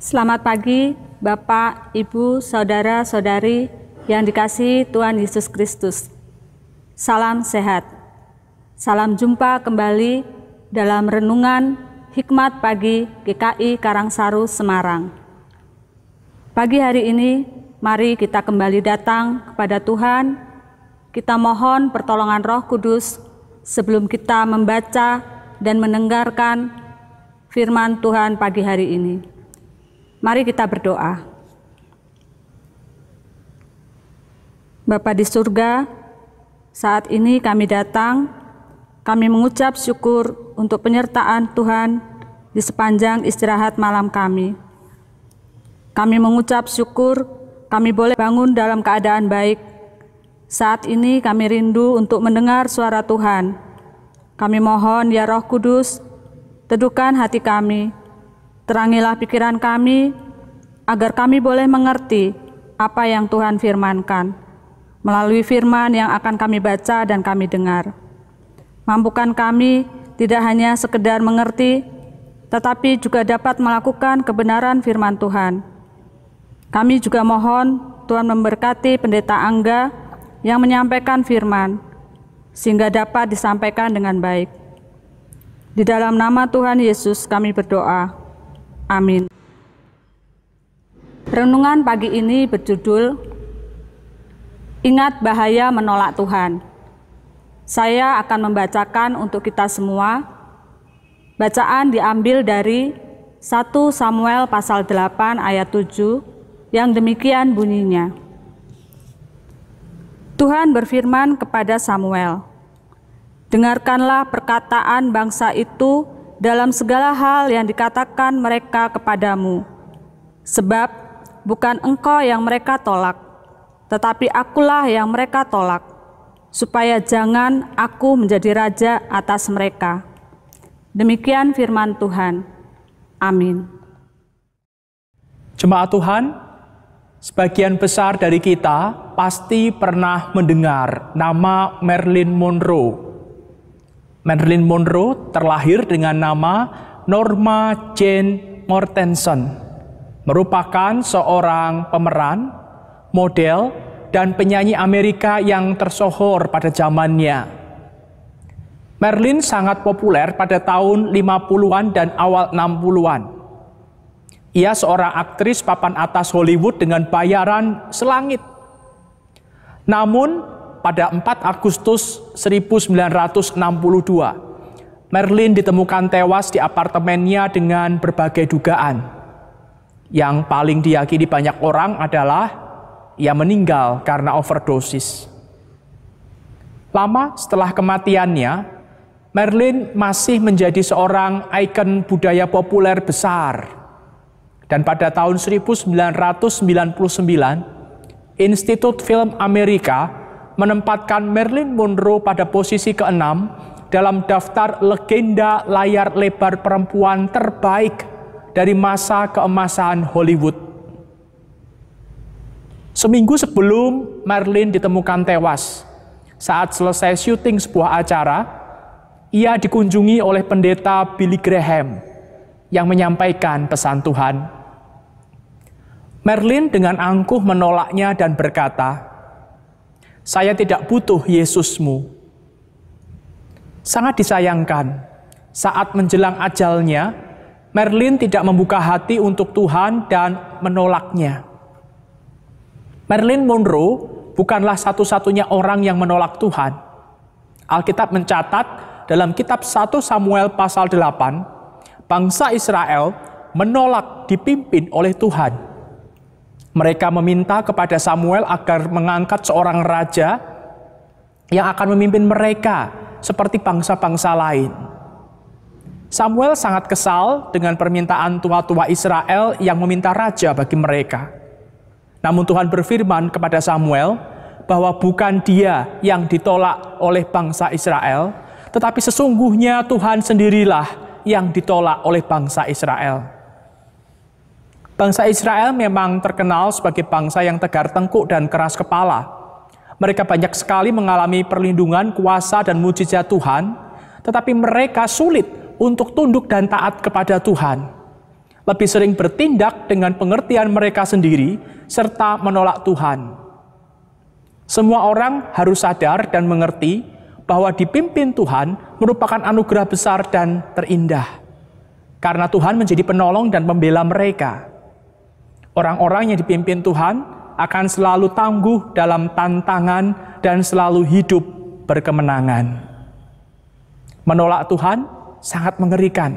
Selamat pagi, Bapak, Ibu, Saudara, Saudari yang dikasih Tuhan Yesus Kristus. Salam sehat. Salam jumpa kembali dalam renungan Hikmat Pagi GKI Karangsaru, Semarang. Pagi hari ini, mari kita kembali datang kepada Tuhan. Kita mohon pertolongan Roh Kudus sebelum kita membaca dan mendengarkan firman Tuhan pagi hari ini. Mari kita berdoa. Bapa di surga, saat ini kami datang, kami mengucap syukur untuk penyertaan Tuhan di sepanjang istirahat malam kami. Kami mengucap syukur kami boleh bangun dalam keadaan baik. Saat ini kami rindu untuk mendengar suara Tuhan. Kami mohon ya Roh Kudus, teduhkan hati kami Terangilah pikiran kami, agar kami boleh mengerti apa yang Tuhan firmankan, melalui firman yang akan kami baca dan kami dengar. Mampukan kami tidak hanya sekedar mengerti, tetapi juga dapat melakukan kebenaran firman Tuhan. Kami juga mohon Tuhan memberkati Pendeta Angga yang menyampaikan firman, sehingga dapat disampaikan dengan baik. Di dalam nama Tuhan Yesus kami berdoa. Amin. Renungan pagi ini berjudul Ingat Bahaya Menolak Tuhan. Saya akan membacakan untuk kita semua. Bacaan diambil dari 1 Samuel pasal 8 ayat 7 yang demikian bunyinya. Tuhan berfirman kepada Samuel, "Dengarkanlah perkataan bangsa itu dalam segala hal yang dikatakan mereka kepadamu. Sebab bukan engkau yang mereka tolak, tetapi akulah yang mereka tolak, supaya jangan aku menjadi raja atas mereka. Demikian firman Tuhan. Amin. Jemaat Tuhan, sebagian besar dari kita pasti pernah mendengar nama Merlin Monroe Marilyn Monroe terlahir dengan nama Norma Jane Mortensen, merupakan seorang pemeran, model, dan penyanyi Amerika yang tersohor pada zamannya. Marilyn sangat populer pada tahun 50-an dan awal 60-an. Ia seorang aktris papan atas Hollywood dengan bayaran selangit. Namun, pada 4 Agustus 1962. Merlin ditemukan tewas di apartemennya dengan berbagai dugaan. Yang paling diyakini banyak orang adalah ia meninggal karena overdosis. Lama setelah kematiannya, Merlin masih menjadi seorang ikon budaya populer besar. Dan pada tahun 1999, Institut Film Amerika menempatkan Merlin Monroe pada posisi keenam dalam daftar legenda layar lebar perempuan terbaik dari masa keemasan Hollywood. Seminggu sebelum Merlin ditemukan tewas, saat selesai syuting sebuah acara, ia dikunjungi oleh pendeta Billy Graham yang menyampaikan pesan Tuhan. Merlin dengan angkuh menolaknya dan berkata, saya tidak butuh Yesusmu. Sangat disayangkan, saat menjelang ajalnya, Merlin tidak membuka hati untuk Tuhan dan menolaknya. Merlin Monroe bukanlah satu-satunya orang yang menolak Tuhan. Alkitab mencatat dalam kitab 1 Samuel pasal 8, bangsa Israel menolak dipimpin oleh Tuhan. Mereka meminta kepada Samuel agar mengangkat seorang raja yang akan memimpin mereka seperti bangsa-bangsa lain. Samuel sangat kesal dengan permintaan tua-tua Israel yang meminta raja bagi mereka. Namun Tuhan berfirman kepada Samuel bahwa bukan dia yang ditolak oleh bangsa Israel, tetapi sesungguhnya Tuhan sendirilah yang ditolak oleh bangsa Israel. Bangsa Israel memang terkenal sebagai bangsa yang tegar tengkuk dan keras kepala. Mereka banyak sekali mengalami perlindungan, kuasa, dan mujizat Tuhan, tetapi mereka sulit untuk tunduk dan taat kepada Tuhan. Lebih sering bertindak dengan pengertian mereka sendiri serta menolak Tuhan. Semua orang harus sadar dan mengerti bahwa dipimpin Tuhan merupakan anugerah besar dan terindah, karena Tuhan menjadi penolong dan pembela mereka. Orang-orang yang dipimpin Tuhan akan selalu tangguh dalam tantangan dan selalu hidup berkemenangan. Menolak Tuhan sangat mengerikan.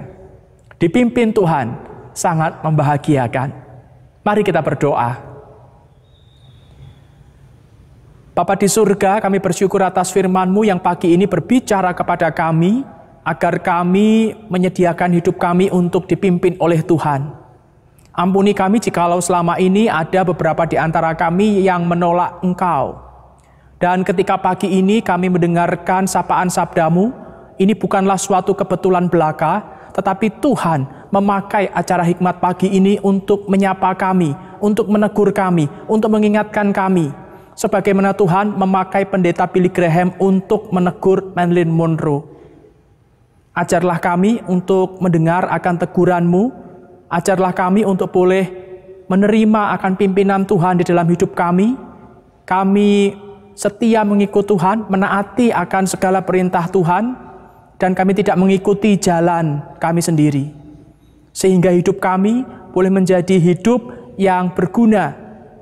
Dipimpin Tuhan sangat membahagiakan. Mari kita berdoa. Bapa di surga, kami bersyukur atas firman-Mu yang pagi ini berbicara kepada kami, agar kami menyediakan hidup kami untuk dipimpin oleh Tuhan. Ampuni kami jikalau selama ini ada beberapa di antara kami yang menolak engkau. Dan ketika pagi ini kami mendengarkan sapaan sabdamu, ini bukanlah suatu kebetulan belaka, tetapi Tuhan memakai acara hikmat pagi ini untuk menyapa kami, untuk menegur kami, untuk mengingatkan kami. Sebagaimana Tuhan memakai pendeta Billy Graham untuk menegur Manlin Monroe. Ajarlah kami untuk mendengar akan teguranmu, Ajarlah kami untuk boleh menerima akan pimpinan Tuhan di dalam hidup kami. Kami setia mengikut Tuhan, menaati akan segala perintah Tuhan, dan kami tidak mengikuti jalan kami sendiri. Sehingga hidup kami boleh menjadi hidup yang berguna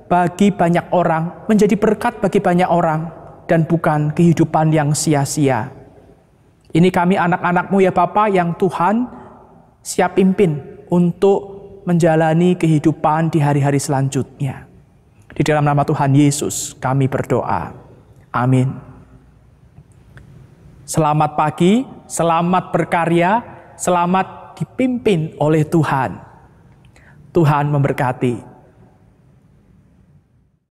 bagi banyak orang, menjadi berkat bagi banyak orang, dan bukan kehidupan yang sia-sia. Ini kami anak-anakmu ya Bapak yang Tuhan siap pimpin untuk menjalani kehidupan di hari-hari selanjutnya. Di dalam nama Tuhan Yesus kami berdoa. Amin. Selamat pagi, selamat berkarya, selamat dipimpin oleh Tuhan. Tuhan memberkati.